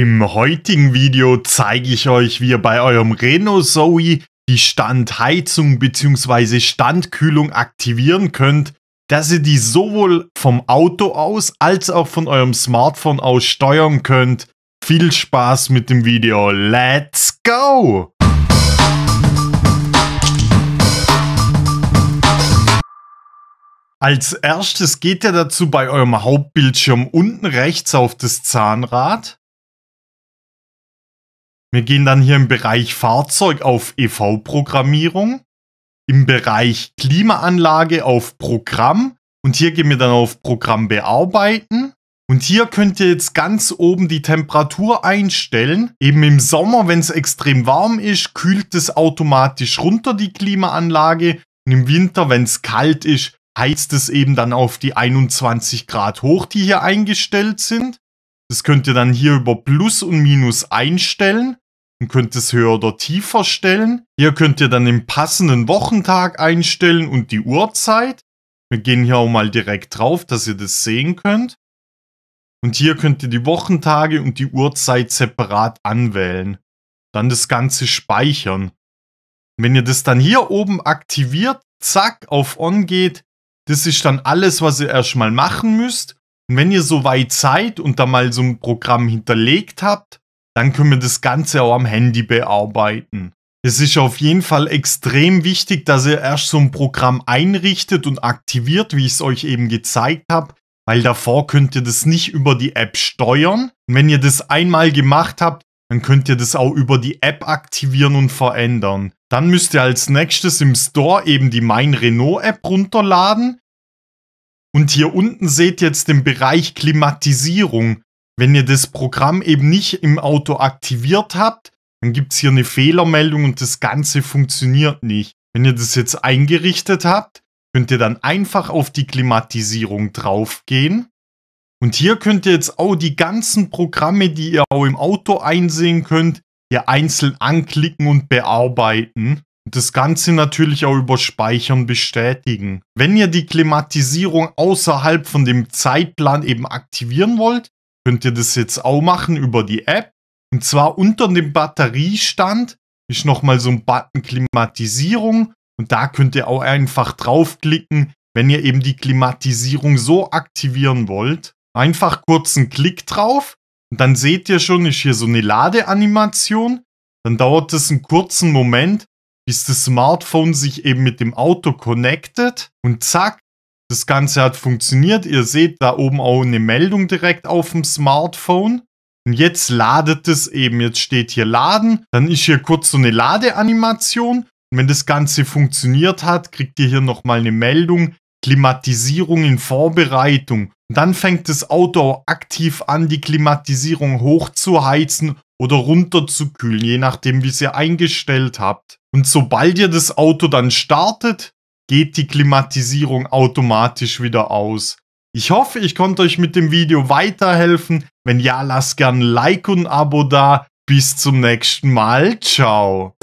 Im heutigen Video zeige ich euch, wie ihr bei eurem Renault Zoe die Standheizung bzw. Standkühlung aktivieren könnt, dass ihr die sowohl vom Auto aus als auch von eurem Smartphone aus steuern könnt. Viel Spaß mit dem Video. Let's go! Als erstes geht ihr dazu bei eurem Hauptbildschirm unten rechts auf das Zahnrad wir gehen dann hier im Bereich Fahrzeug auf EV-Programmierung, im Bereich Klimaanlage auf Programm und hier gehen wir dann auf Programm bearbeiten. Und hier könnt ihr jetzt ganz oben die Temperatur einstellen. Eben im Sommer, wenn es extrem warm ist, kühlt es automatisch runter die Klimaanlage. Und im Winter, wenn es kalt ist, heizt es eben dann auf die 21 Grad hoch, die hier eingestellt sind. Das könnt ihr dann hier über Plus und Minus einstellen und könnt es höher oder tiefer stellen. Hier könnt ihr dann den passenden Wochentag einstellen und die Uhrzeit. Wir gehen hier auch mal direkt drauf, dass ihr das sehen könnt. Und hier könnt ihr die Wochentage und die Uhrzeit separat anwählen. Dann das Ganze speichern. Wenn ihr das dann hier oben aktiviert, zack, auf On geht, das ist dann alles, was ihr erstmal machen müsst. Und wenn ihr soweit seid und da mal so ein Programm hinterlegt habt, dann können wir das Ganze auch am Handy bearbeiten. Es ist auf jeden Fall extrem wichtig, dass ihr erst so ein Programm einrichtet und aktiviert, wie ich es euch eben gezeigt habe, weil davor könnt ihr das nicht über die App steuern. Und wenn ihr das einmal gemacht habt, dann könnt ihr das auch über die App aktivieren und verändern. Dann müsst ihr als nächstes im Store eben die Mein Renault App runterladen. Und hier unten seht ihr jetzt den Bereich Klimatisierung. Wenn ihr das Programm eben nicht im Auto aktiviert habt, dann gibt es hier eine Fehlermeldung und das Ganze funktioniert nicht. Wenn ihr das jetzt eingerichtet habt, könnt ihr dann einfach auf die Klimatisierung draufgehen. Und hier könnt ihr jetzt auch die ganzen Programme, die ihr auch im Auto einsehen könnt, hier einzeln anklicken und bearbeiten. Und das Ganze natürlich auch über Speichern bestätigen. Wenn ihr die Klimatisierung außerhalb von dem Zeitplan eben aktivieren wollt, könnt ihr das jetzt auch machen über die App. Und zwar unter dem Batteriestand ist nochmal so ein Button Klimatisierung. Und da könnt ihr auch einfach draufklicken, wenn ihr eben die Klimatisierung so aktivieren wollt. Einfach kurz einen Klick drauf und dann seht ihr schon, ist hier so eine Ladeanimation. Dann dauert es einen kurzen Moment, bis das Smartphone sich eben mit dem Auto connectet und zack, das Ganze hat funktioniert. Ihr seht da oben auch eine Meldung direkt auf dem Smartphone. Und jetzt ladet es eben. Jetzt steht hier Laden. Dann ist hier kurz so eine Ladeanimation. Und wenn das Ganze funktioniert hat, kriegt ihr hier nochmal eine Meldung. Klimatisierung in Vorbereitung. Und dann fängt das Auto aktiv an, die Klimatisierung hochzuheizen oder runterzukühlen, je nachdem, wie ihr eingestellt habt. Und sobald ihr das Auto dann startet, geht die Klimatisierung automatisch wieder aus. Ich hoffe, ich konnte euch mit dem Video weiterhelfen. Wenn ja, lasst gerne ein Like und ein Abo da. Bis zum nächsten Mal. Ciao.